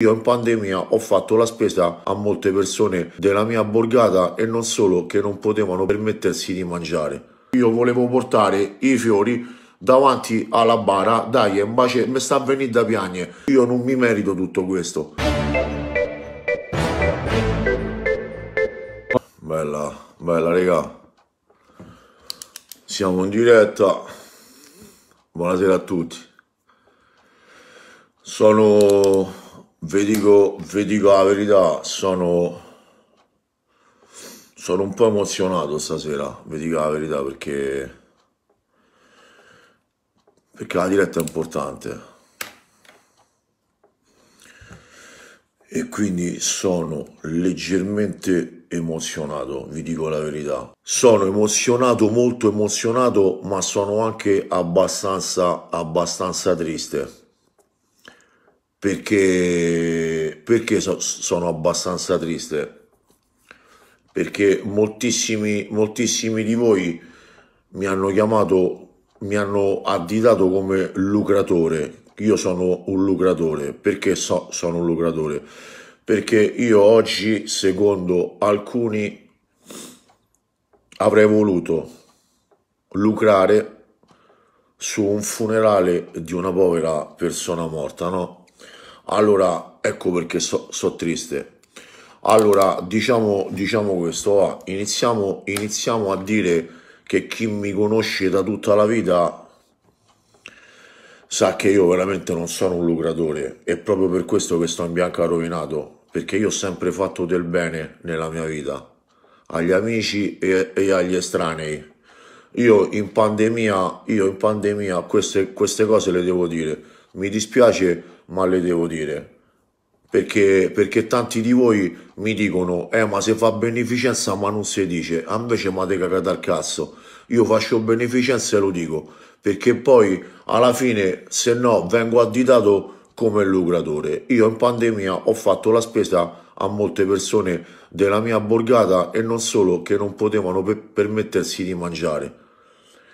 Io in pandemia ho fatto la spesa a molte persone della mia borgata e non solo che non potevano permettersi di mangiare. Io volevo portare i fiori davanti alla bara, dai, un mi sta venendo da piagne. Io non mi merito tutto questo. Bella, bella regà. Siamo in diretta. Buonasera a tutti. Sono vi dico, vi dico la verità, sono, sono un po' emozionato stasera, vi dico la verità perché, perché la diretta è importante. E quindi sono leggermente emozionato, vi dico la verità. Sono emozionato, molto emozionato, ma sono anche abbastanza, abbastanza triste perché, perché so, sono abbastanza triste perché moltissimi, moltissimi di voi mi hanno chiamato mi hanno additato come lucratore io sono un lucratore perché so, sono un lucratore perché io oggi secondo alcuni avrei voluto lucrare su un funerale di una povera persona morta no allora, ecco perché sto so triste. Allora, diciamo, diciamo questo, va. Iniziamo, iniziamo a dire che chi mi conosce da tutta la vita sa che io veramente non sono un lucratore. È proprio per questo che sto in bianca rovinato, perché io ho sempre fatto del bene nella mia vita, agli amici e, e agli estranei. Io in pandemia, io in pandemia queste, queste cose le devo dire mi dispiace ma le devo dire. Perché, perché, tanti di voi mi dicono eh ma se fa beneficenza ma non si dice ah, invece ma te cagate al cazzo io faccio beneficenza e lo dico perché poi alla fine se no vengo additato come lucratore io in pandemia ho fatto la spesa a molte persone della mia borgata e non solo che non potevano per permettersi di mangiare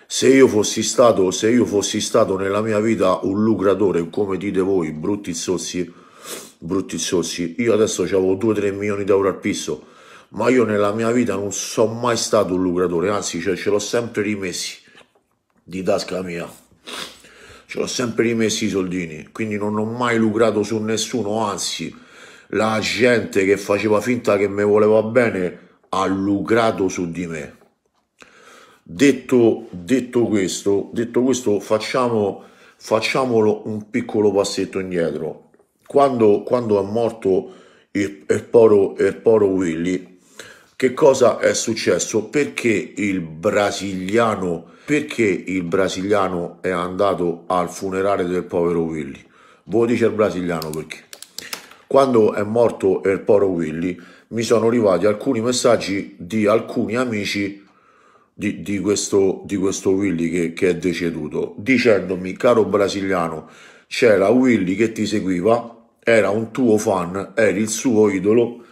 se io fossi stato, se io fossi stato nella mia vita un lucratore, come dite voi, brutti zozzi, brutti zozzi, io adesso avevo 2-3 milioni d'euro al pisso, ma io nella mia vita non sono mai stato un lucratore, anzi cioè, ce l'ho sempre rimessi di tasca mia, ce l'ho sempre rimessi i soldini, quindi non ho mai lucrato su nessuno, anzi la gente che faceva finta che mi voleva bene ha lucrato su di me. Detto, detto, questo, detto questo facciamo, facciamolo un piccolo passetto indietro. Quando, quando è morto il, il, poro, il poro Willy, che cosa è successo? Perché il brasiliano, perché il brasiliano è andato al funerale del povero Willy? Ve lo dice il brasiliano perché. Quando è morto il poro Willy, mi sono arrivati alcuni messaggi di alcuni amici di, di, questo, di questo Willy che, che è deceduto, dicendomi, caro brasiliano, c'era Willy che ti seguiva, era un tuo fan, eri il suo idolo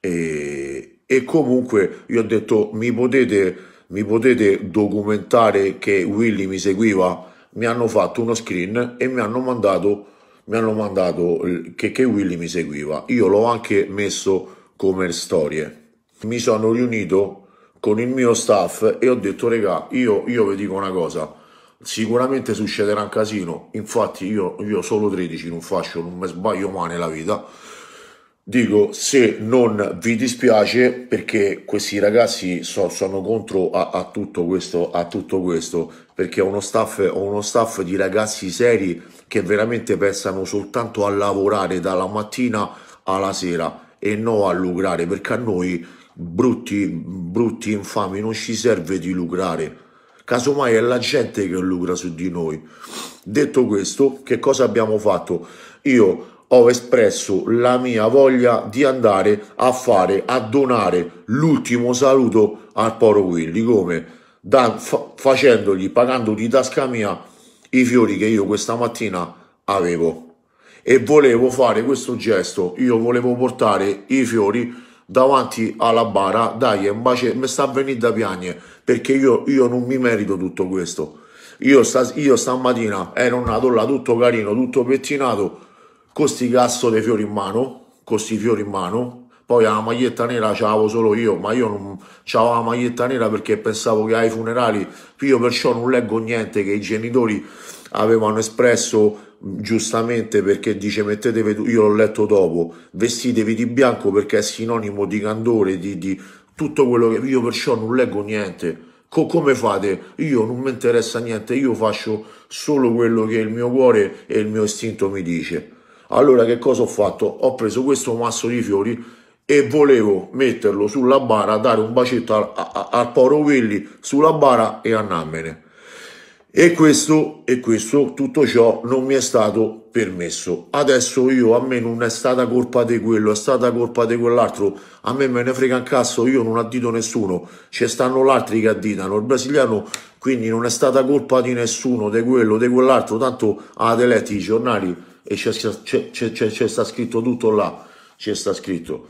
e, e comunque io ho detto, mi potete, mi potete documentare che Willy mi seguiva? Mi hanno fatto uno screen e mi hanno mandato, mi hanno mandato che, che Willy mi seguiva. Io l'ho anche messo come storie. Mi sono riunito con il mio staff e ho detto regà io, io vi dico una cosa sicuramente succederà un casino infatti io, io solo 13 non faccio non mi sbaglio mai nella vita dico se non vi dispiace perché questi ragazzi so, sono contro a, a, tutto questo, a, tutto questo perché ho uno, staff, ho uno staff di ragazzi seri che veramente pensano soltanto a lavorare dalla mattina alla sera e non a lucrare perché a noi brutti, brutti infami, non ci serve di lucrare. Casomai è la gente che lucra su di noi. Detto questo, che cosa abbiamo fatto? Io ho espresso la mia voglia di andare a fare, a donare l'ultimo saluto al Poro Willy, come da, fa, facendogli, pagando di tasca mia i fiori che io questa mattina avevo. E volevo fare questo gesto, io volevo portare i fiori davanti alla bara, dai, invece mi sta venendo da piagne, perché io, io, non mi merito tutto questo. Io, sta, io stamattina ero nato là tutto carino, tutto pettinato, con questi cazzo dei fiori in mano, con questi fiori in mano, poi la maglietta nera c'avevo solo io, ma io non c'avevo la maglietta nera perché pensavo che ai funerali, io perciò non leggo niente che i genitori avevano espresso giustamente perché dice mettetevi, io l'ho letto dopo, vestitevi di bianco perché è sinonimo di candore, di, di tutto quello che io perciò non leggo niente. Co- come fate? Io non mi interessa niente, io faccio solo quello che il mio cuore e il mio istinto mi dice. Allora che cosa ho fatto? Ho preso questo masso di fiori e volevo metterlo sulla bara, dare un bacetto al, a, a, al povero Willy sulla bara e andarmene. E questo, e questo, tutto ciò non mi è stato permesso. Adesso io, a me non è stata colpa di quello, è stata colpa di quell'altro, a me me ne frega un cazzo, io non addito nessuno, ci stanno l'altri che additano, il brasiliano quindi non è stata colpa di nessuno, di quello, di quell'altro, tanto avete letto i giornali e c'è, c'è, c'è, c'è sta scritto tutto là, c'è sta scritto.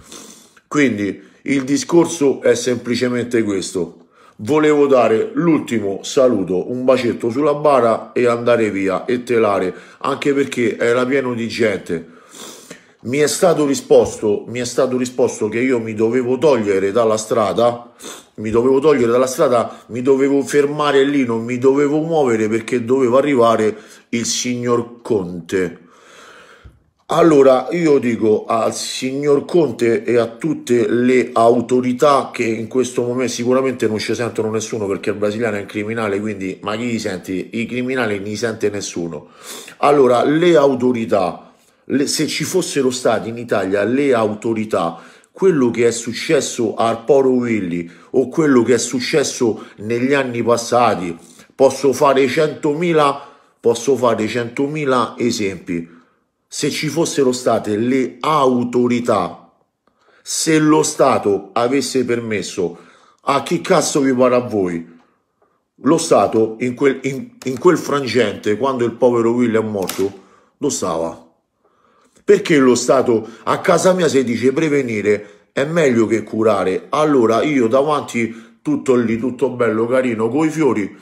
Quindi il discorso è semplicemente questo volevo dare l'ultimo saluto, un bacetto sulla bara e andare via e telare, anche perché era pieno di gente. Mi è stato risposto, mi è stato risposto che io mi dovevo togliere dalla strada, mi dovevo togliere dalla strada, mi dovevo fermare lì, non mi dovevo muovere perché doveva arrivare il signor Conte. Allora io dico al signor Conte e a tutte le autorità che in questo momento sicuramente non ci sentono nessuno perché il brasiliano è un criminale, quindi ma chi li senti? I criminali non li sente nessuno. Allora le autorità, le, se ci fossero stati in Italia le autorità, quello che è successo al Poro Willy o quello che è successo negli anni passati, posso fare 100.000, posso fare 100.000 esempi se ci fossero state le autorità, se lo Stato avesse permesso a chi cazzo vi pare a voi, lo Stato in quel, in, in quel frangente, quando il povero William è morto, lo stava. Perché lo Stato a casa mia si dice prevenire è meglio che curare? Allora io davanti tutto lì, tutto bello, carino, coi fiori,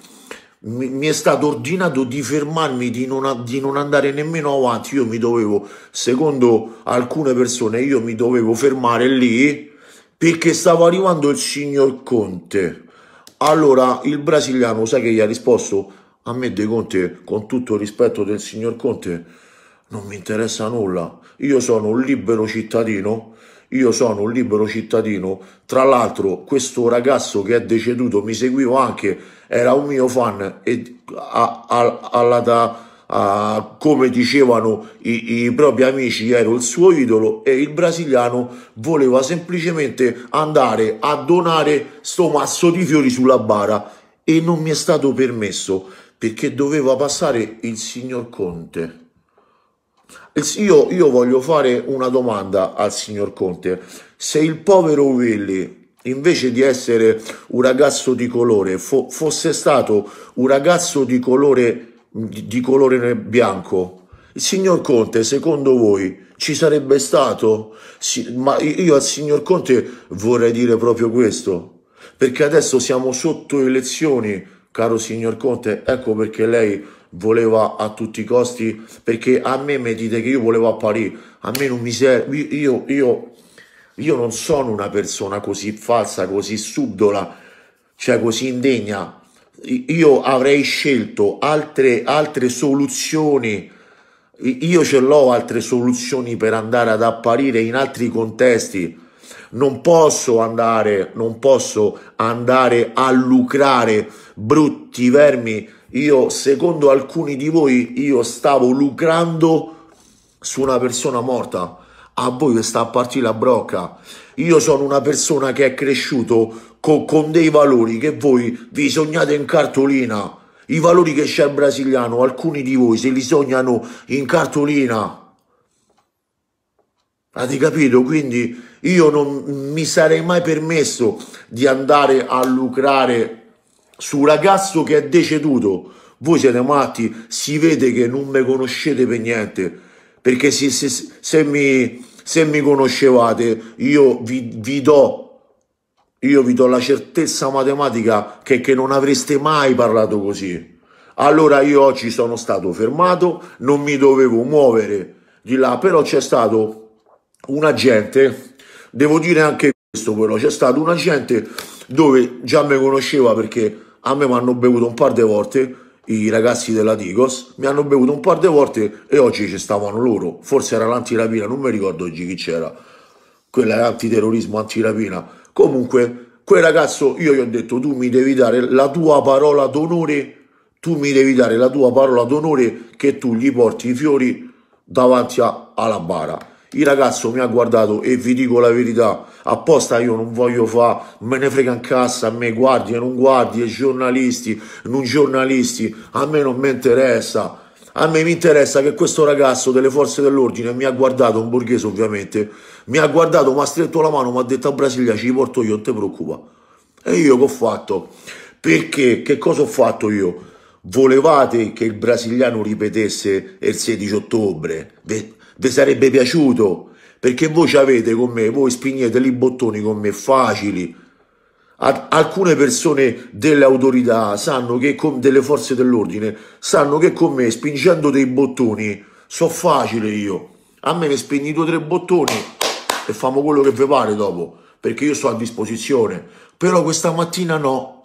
mi, mi, è stato ordinato di fermarmi, di non, di non, andare nemmeno avanti. Io mi dovevo, secondo alcune persone, io mi dovevo fermare lì perché stava arrivando il signor Conte. Allora il brasiliano, sai che gli ha risposto? A me De Conte, con tutto il rispetto del signor Conte, non mi interessa nulla. Io sono un libero cittadino io sono un libero cittadino, tra l'altro questo ragazzo che è deceduto mi seguivo anche, era un mio fan e a, a, alla da... Uh, come dicevano i, i, propri amici, ero il suo idolo e il brasiliano voleva semplicemente andare a donare sto mazzo di fiori sulla bara e non mi è stato permesso perché doveva passare il signor Conte. Eh, io, io voglio fare una domanda al signor Conte. Se il povero Willy invece di essere un ragazzo di colore, fo fosse stato un ragazzo di colore, di colore bianco, il signor Conte, secondo voi, ci sarebbe stato? Si ma io al signor Conte vorrei dire proprio questo, perché adesso siamo sotto elezioni, caro signor Conte, ecco perché lei voleva a tutti i costi, perché a me mi dite che io volevo apparire, a me non mi serve, io, io, io non sono una persona così falsa, così subdola, cioè così indegna, io avrei scelto altre, altre soluzioni, io ce l'ho altre soluzioni per andare ad apparire in altri contesti, non posso andare, non posso andare a lucrare brutti vermi io secondo alcuni di voi io stavo lucrando su una persona morta a voi sta a partire la brocca io sono una persona che è cresciuto co con dei valori che voi vi sognate in cartolina i valori che c'è il brasiliano alcuni di voi se li sognano in cartolina avete capito quindi io non mi sarei mai permesso di andare a lucrare su ragazzo che è deceduto, voi siete matti, si vede che non mi conoscete per niente, perché se, se, se, mi, se mi, conoscevate io vi, vi, do, io vi, do, la certezza matematica che, che non avreste mai parlato così. Allora io oggi sono stato fermato, non mi dovevo muovere di là, però c'è stato un agente, devo dire anche questo però, c'è stato un agente dove già mi conosceva perché a me mi hanno bevuto un par di volte i ragazzi della Digos mi hanno bevuto un par di volte e oggi ci stavano loro forse era l'antirapina non mi ricordo oggi chi c'era quella era antiterrorismo antirapina comunque quel ragazzo io gli ho detto tu mi devi dare la tua parola d'onore tu mi devi dare la tua parola d'onore che tu gli porti i fiori davanti a, alla bara il ragazzo mi ha guardato e vi dico la verità, apposta io non voglio fare, me ne frega in cassa, a me guardie, non guardie, giornalisti, non giornalisti, a me non mi interessa. A me mi interessa che questo ragazzo delle forze dell'ordine mi ha guardato, un borghese ovviamente, mi ha guardato, mi ha stretto la mano, mi ha detto a Brasilia ci porto io, non ti preoccupa. E io che ho fatto? Perché? Che cosa ho fatto io? Volevate che il brasiliano ripetesse il 16 ottobre? Beh, vi sarebbe piaciuto, perché voi ci avete con me, voi spingete lì bottoni con me facili. Ad alcune persone delle autorità sanno che con delle forze dell'ordine sanno che con me spingendo dei bottoni so facile io. A me ne spegni due o tre bottoni e famo quello che vi pare dopo, perché io sto a disposizione. Però questa mattina no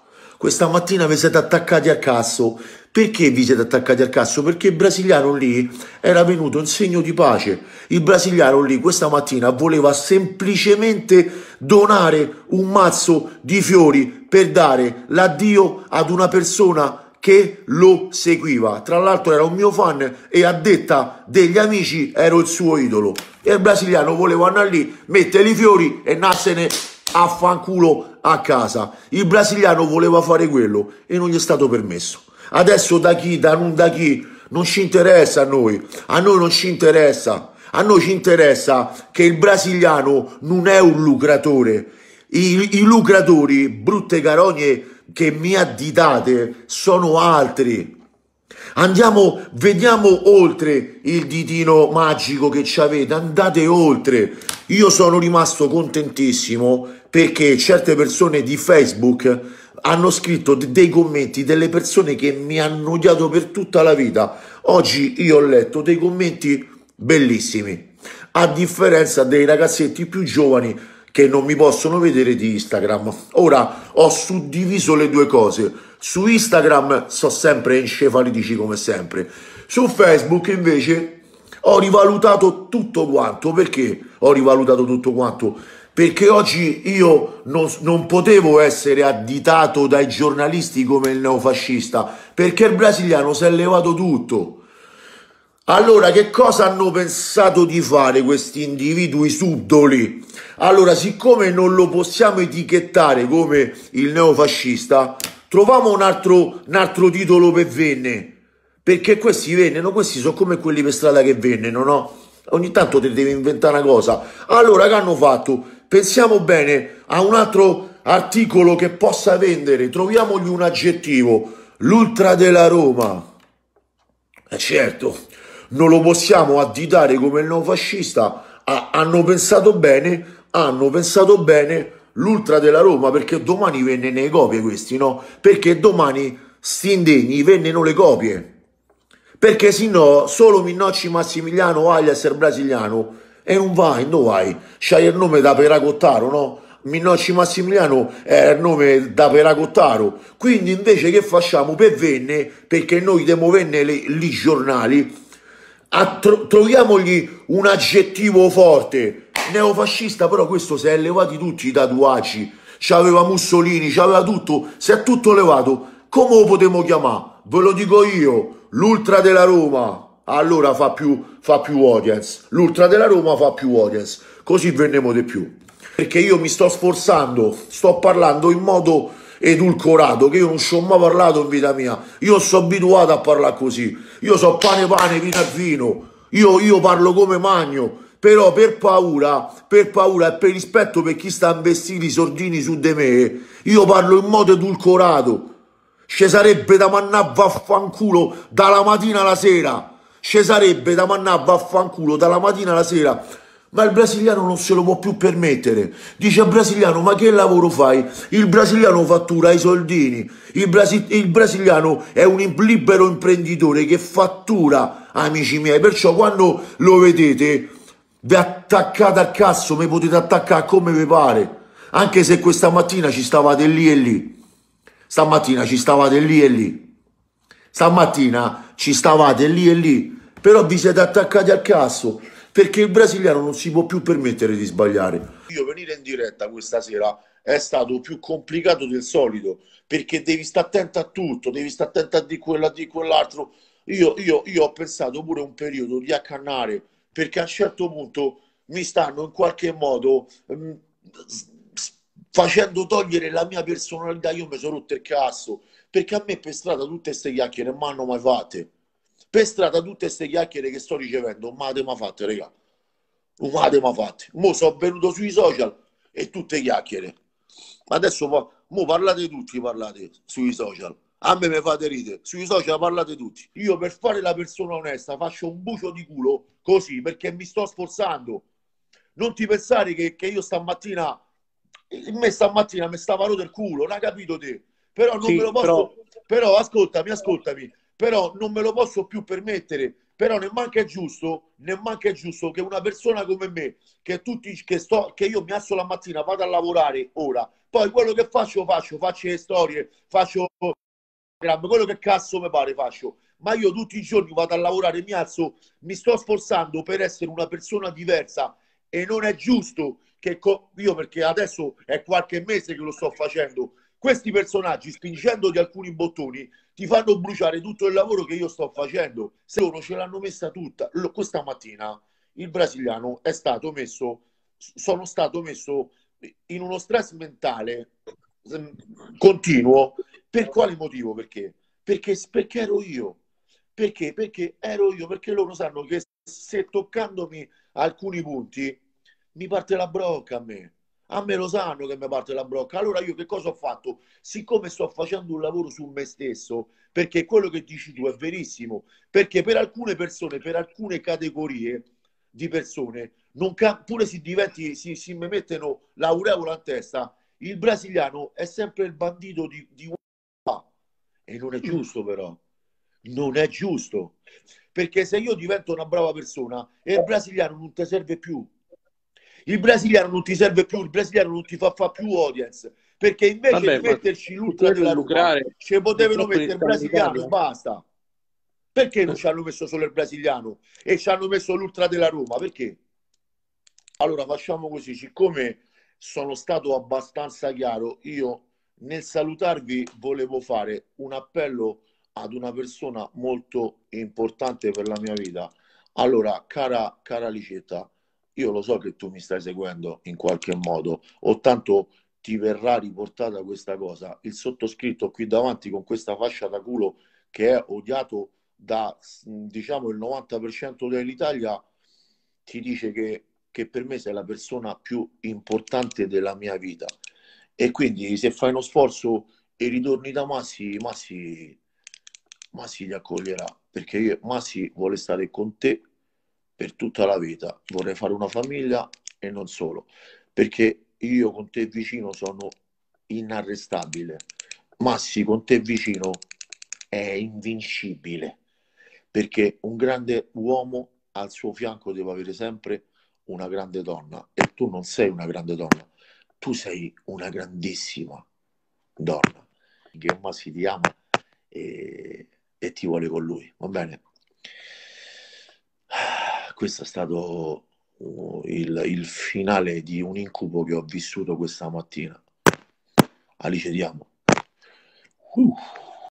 questa mattina vi siete attaccati a cazzo. Perché vi siete attaccati al cazzo? Perché il brasiliano lì era venuto in segno di pace. Il brasiliano lì questa mattina voleva semplicemente donare un mazzo di fiori per dare l'addio ad una persona che lo seguiva. Tra l'altro era un mio fan e a detta degli amici ero il suo idolo. E il brasiliano voleva andare lì, mettere i fiori e narsene a fanculo a casa. Il brasiliano voleva fare quello e non gli è stato permesso. Adesso da chi, da non da chi, non ci interessa a noi. A noi non ci interessa. A noi ci interessa che il brasiliano non è un lucratore. I, i lucratori, brutte carogne che mi additate, sono altri. Andiamo, vediamo oltre il ditino magico che ci avete, andate oltre. Io sono rimasto contentissimo perché certe persone di Facebook hanno scritto dei commenti delle persone che mi hanno odiato per tutta la vita. Oggi io ho letto dei commenti bellissimi, a differenza dei ragazzetti più giovani che non mi possono vedere di Instagram. Ora ho suddiviso le due cose su Instagram so sempre encefalitici come sempre. Su Facebook invece ho rivalutato tutto quanto. Perché ho rivalutato tutto quanto? Perché oggi io non, non potevo essere additato dai giornalisti come il neofascista, perché il brasiliano si è levato tutto. Allora, che cosa hanno pensato di fare questi individui subdoli? Allora, siccome non lo possiamo etichettare come il neofascista, troviamo un altro, un altro titolo per venne, perché questi vennero, questi sono come quelli per strada che vennero, no? Ogni tanto ti devi inventare una cosa. Allora che hanno fatto? Pensiamo bene a un altro articolo che possa vendere, troviamogli un aggettivo, l'ultra della Roma. eh certo, non lo possiamo additare come il neofascista, ah, hanno pensato bene, hanno pensato bene l'ultra della Roma perché domani venne nei copie questi, no? Perché domani sti indegni vennero le copie. Perché se no, solo Minocci Massimiliano alias il brasiliano e non vai, non vai. C'hai il nome da Peracottaro, no? Minocci Massimiliano è il nome da Peracottaro. Quindi invece che facciamo per venne, perché noi demo venne lì giornali, troviamogli un aggettivo forte neofascista, però questo si è levato tutti i tatuaci, c'aveva Mussolini, c'aveva tutto, si è tutto levato, come lo potremmo chiamare? Ve lo dico io, l'ultra della Roma, allora fa più, fa più audience, l'ultra della Roma fa più audience, così veniamo di più. Perché io mi sto sforzando, sto parlando in modo edulcorato, che io non ci ho mai parlato in vita mia, io sono abituato a parlare così, io so pane pane, vino a vino, io, io parlo come magno, però per paura, per paura e per rispetto per chi sta investindo i sordini su di me, io parlo in modo edulcorato. Ci sarebbe da mannà vaffanculo dalla mattina alla sera. Ci sarebbe da mannà vaffanculo dalla mattina alla sera. Ma il brasiliano non se lo può più permettere. Dice al brasiliano, ma che lavoro fai? Il brasiliano fattura i soldini. Il, Brasi il brasiliano è un libero imprenditore che fattura, amici miei. Perciò quando lo vedete vi attaccate a cazzo, mi potete attaccare come vi pare. Anche se questa mattina ci stavate lì e lì. Stamattina ci stavate lì e lì. Stamattina ci stavate lì e lì. Però vi siete attaccati al cazzo. Perché il brasiliano non si può più permettere di sbagliare. Io venire in diretta questa sera è stato più complicato del solito perché devi stare attento a tutto, devi stare attento a di quella, di quell'altro. Io, io, io ho pensato pure un periodo di accannare perché a un certo punto mi stanno in qualche modo mh, mm, facendo togliere la mia personalità, io mi sono rotto il cazzo, perché a me per strada tutte queste chiacchiere non mi hanno mai fatte. Per strada tutte queste chiacchiere che sto ricevendo, non mi mai fatte, raga. Non mi mai fatte. Mo sono venuto sui social e tutte chiacchiere. Ma Adesso mo parlate tutti, parlate sui social a me mi fate ridere, sui social parlate tutti. Io per fare la persona onesta faccio un bucio di culo così perché mi sto sforzando. Non ti pensare che, che io stamattina, in me stamattina mi stava rotto il culo, non hai capito te? Però non sì, me lo posso, però... però... ascoltami, ascoltami, però non me lo posso più permettere. Però neanche è giusto, neanche è giusto che una persona come me, che, tutti, che, sto, che io mi asso la mattina, vado a lavorare ora, poi quello che faccio, faccio, faccio le storie, faccio quello che cazzo mi pare faccio, ma io tutti i giorni vado a lavorare, mi alzo, mi sto sforzando per essere una persona diversa e non è giusto che co- io, perché adesso è qualche mese che lo sto facendo, questi personaggi spingendoti alcuni bottoni ti fanno bruciare tutto il lavoro che io sto facendo. Se loro ce l'hanno messa tutta, questa mattina il brasiliano è stato messo, sono stato messo in uno stress mentale continuo. Per quale motivo? Perché? Perché, perché ero io. Perché? Perché ero io, perché loro sanno che se toccandomi alcuni punti mi parte la brocca a me. A me lo sanno che mi parte la brocca. Allora io che cosa ho fatto? Siccome sto facendo un lavoro su me stesso, perché quello che dici tu è verissimo, perché per alcune persone, per alcune categorie di persone, non ca- pure si diventi, si, si mi mettono l'aureola in testa, il brasiliano è sempre il bandito di, di e non è mm. giusto però non è giusto perché se io divento una brava persona e il brasiliano non ti serve più il brasiliano non ti serve più il brasiliano non ti fa, fa più audience perché invece Vabbè, di metterci l'ultra della Roma ci potevano mettere il brasiliano basta perché non eh. ci hanno messo solo il brasiliano e ci hanno messo l'ultra della Roma perché allora facciamo così siccome sono stato abbastanza chiaro. Io nel salutarvi volevo fare un appello ad una persona molto importante per la mia vita. Allora, cara, cara Licetta, io lo so che tu mi stai seguendo in qualche modo, o tanto ti verrà riportata questa cosa. Il sottoscritto qui davanti con questa fascia da culo che è odiato da diciamo il 90% dell'Italia ti dice che che per me sei la persona più importante della mia vita. E quindi se fai uno sforzo e ritorni da Massi, Massi, Massi ti accoglierà, perché io, Massi vuole stare con te per tutta la vita, vorrei fare una famiglia e non solo, perché io con te vicino sono inarrestabile, Massi con te vicino è invincibile, perché un grande uomo al suo fianco deve avere sempre una grande donna e tu non sei una grande donna, tu sei una grandissima donna. Ghiomma si ti ama e, e ti vuole con lui, va bene? Questo è stato uh, il, il, finale di un incubo che ho vissuto questa mattina. Alice, ti amo. Uh.